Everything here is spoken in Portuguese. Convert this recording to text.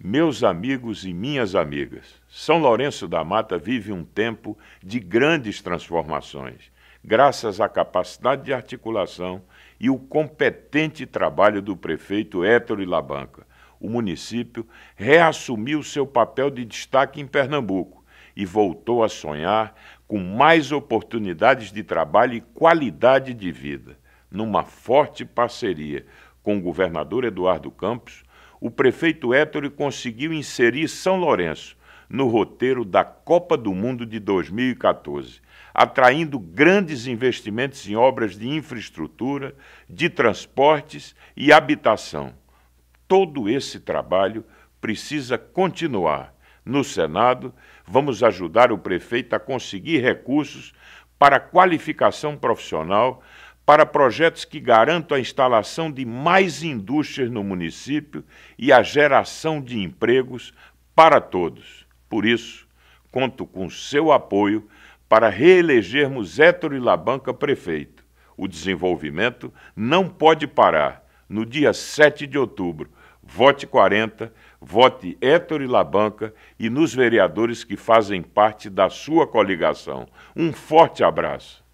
Meus amigos e minhas amigas, São Lourenço da Mata vive um tempo de grandes transformações, graças à capacidade de articulação e o competente trabalho do prefeito Hétero Ilabanca. O município reassumiu seu papel de destaque em Pernambuco e voltou a sonhar com mais oportunidades de trabalho e qualidade de vida, numa forte parceria com o governador Eduardo Campos o prefeito Héctor conseguiu inserir São Lourenço no roteiro da Copa do Mundo de 2014, atraindo grandes investimentos em obras de infraestrutura, de transportes e habitação. Todo esse trabalho precisa continuar. No Senado, vamos ajudar o prefeito a conseguir recursos para qualificação profissional para projetos que garantam a instalação de mais indústrias no município e a geração de empregos para todos. Por isso, conto com seu apoio para reelegermos Hétero e Labanca prefeito. O desenvolvimento não pode parar. No dia 7 de outubro, vote 40, vote Hétero e Labanca e nos vereadores que fazem parte da sua coligação. Um forte abraço.